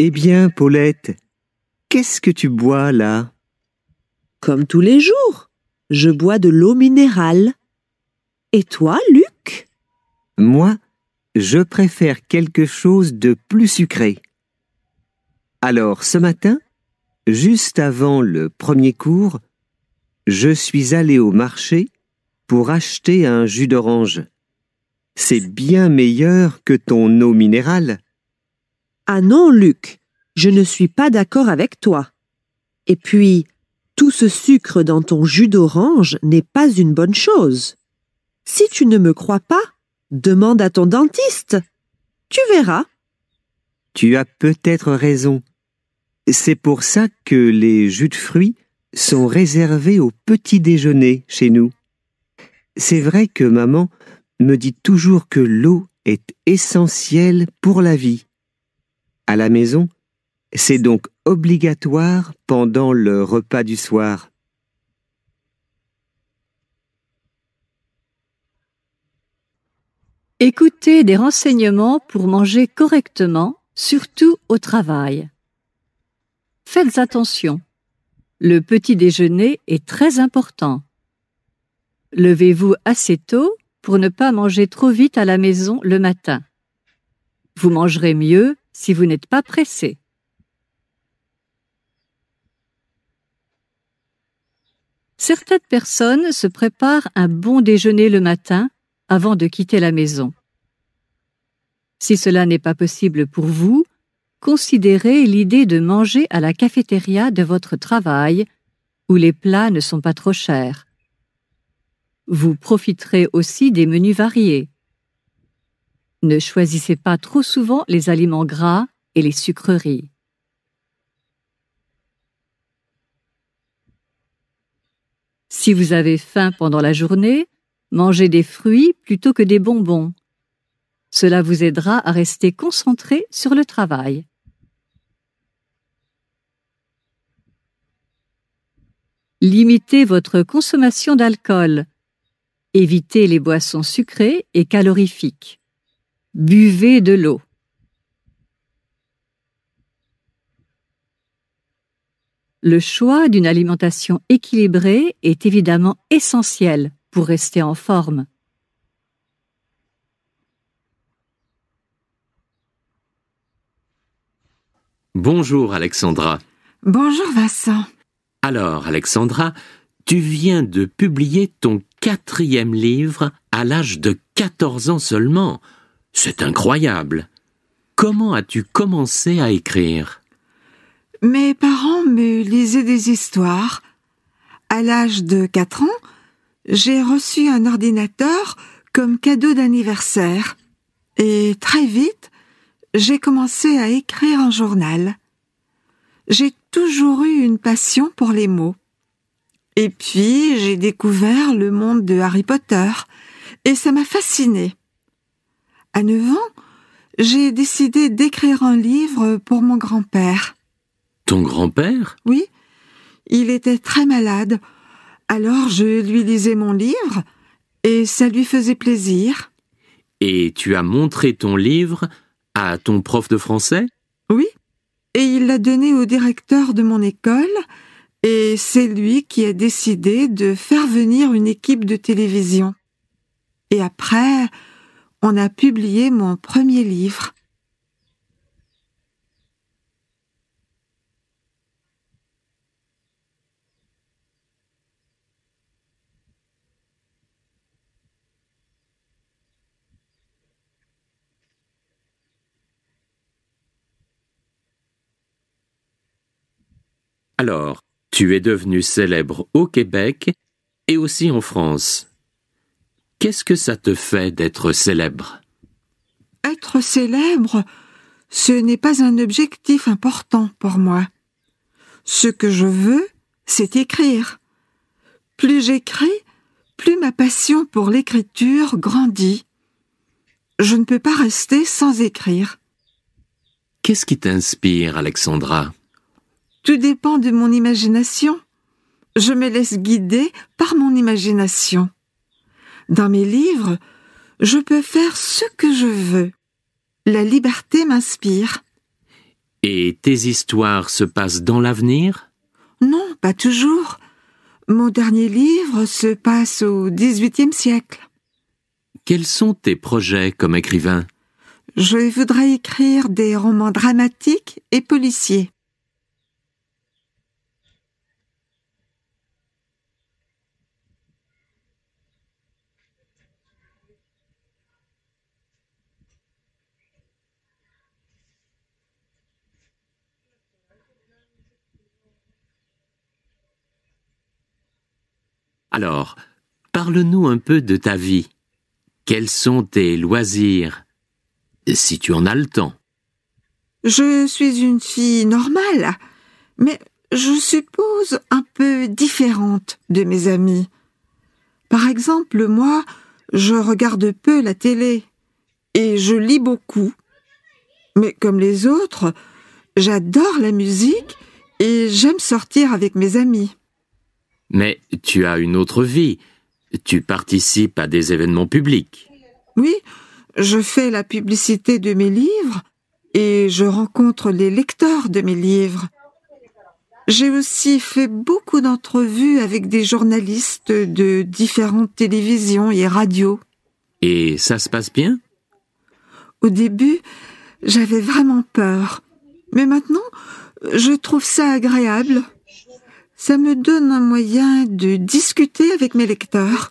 Eh bien, Paulette, qu'est-ce que tu bois là Comme tous les jours, je bois de l'eau minérale. Et toi, Luc Moi, je préfère quelque chose de plus sucré. Alors, ce matin, juste avant le premier cours, je suis allé au marché pour acheter un jus d'orange. C'est bien meilleur que ton eau minérale. Ah non, Luc, je ne suis pas d'accord avec toi. Et puis, tout ce sucre dans ton jus d'orange n'est pas une bonne chose. Si tu ne me crois pas, demande à ton dentiste. Tu verras. Tu as peut-être raison. C'est pour ça que les jus de fruits sont réservés au petit déjeuner chez nous. C'est vrai que maman me dit toujours que l'eau est essentielle pour la vie à la maison, c'est donc obligatoire pendant le repas du soir. Écoutez des renseignements pour manger correctement, surtout au travail. Faites attention. Le petit déjeuner est très important. Levez-vous assez tôt pour ne pas manger trop vite à la maison le matin. Vous mangerez mieux si vous n'êtes pas pressé. Certaines personnes se préparent un bon déjeuner le matin avant de quitter la maison. Si cela n'est pas possible pour vous, considérez l'idée de manger à la cafétéria de votre travail où les plats ne sont pas trop chers. Vous profiterez aussi des menus variés. Ne choisissez pas trop souvent les aliments gras et les sucreries. Si vous avez faim pendant la journée, mangez des fruits plutôt que des bonbons. Cela vous aidera à rester concentré sur le travail. Limitez votre consommation d'alcool. Évitez les boissons sucrées et calorifiques. Buvez de l'eau. Le choix d'une alimentation équilibrée est évidemment essentiel pour rester en forme. Bonjour Alexandra. Bonjour Vincent. Alors Alexandra, tu viens de publier ton quatrième livre à l'âge de 14 ans seulement. C'est incroyable. Comment as-tu commencé à écrire Mes parents me lisaient des histoires. À l'âge de quatre ans, j'ai reçu un ordinateur comme cadeau d'anniversaire. Et très vite, j'ai commencé à écrire un journal. J'ai toujours eu une passion pour les mots. Et puis, j'ai découvert le monde de Harry Potter, et ça m'a fascinée. À 9 ans, j'ai décidé d'écrire un livre pour mon grand-père. Ton grand-père Oui. Il était très malade. Alors je lui lisais mon livre et ça lui faisait plaisir. Et tu as montré ton livre à ton prof de français Oui. Et il l'a donné au directeur de mon école et c'est lui qui a décidé de faire venir une équipe de télévision. Et après, on a publié mon premier livre. Alors, tu es devenu célèbre au Québec et aussi en France. Qu'est-ce que ça te fait d'être célèbre Être célèbre, ce n'est pas un objectif important pour moi. Ce que je veux, c'est écrire. Plus j'écris, plus ma passion pour l'écriture grandit. Je ne peux pas rester sans écrire. Qu'est-ce qui t'inspire, Alexandra Tout dépend de mon imagination. Je me laisse guider par mon imagination. Dans mes livres, je peux faire ce que je veux. La liberté m'inspire. Et tes histoires se passent dans l'avenir Non, pas toujours. Mon dernier livre se passe au XVIIIe siècle. Quels sont tes projets comme écrivain Je voudrais écrire des romans dramatiques et policiers. Alors, parle-nous un peu de ta vie. Quels sont tes loisirs Si tu en as le temps. Je suis une fille normale, mais je suppose un peu différente de mes amis. Par exemple, moi, je regarde peu la télé et je lis beaucoup. Mais comme les autres, j'adore la musique et j'aime sortir avec mes amis. Mais tu as une autre vie. Tu participes à des événements publics. Oui, je fais la publicité de mes livres et je rencontre les lecteurs de mes livres. J'ai aussi fait beaucoup d'entrevues avec des journalistes de différentes télévisions et radios. Et ça se passe bien Au début, j'avais vraiment peur. Mais maintenant, je trouve ça agréable ça me donne un moyen de discuter avec mes lecteurs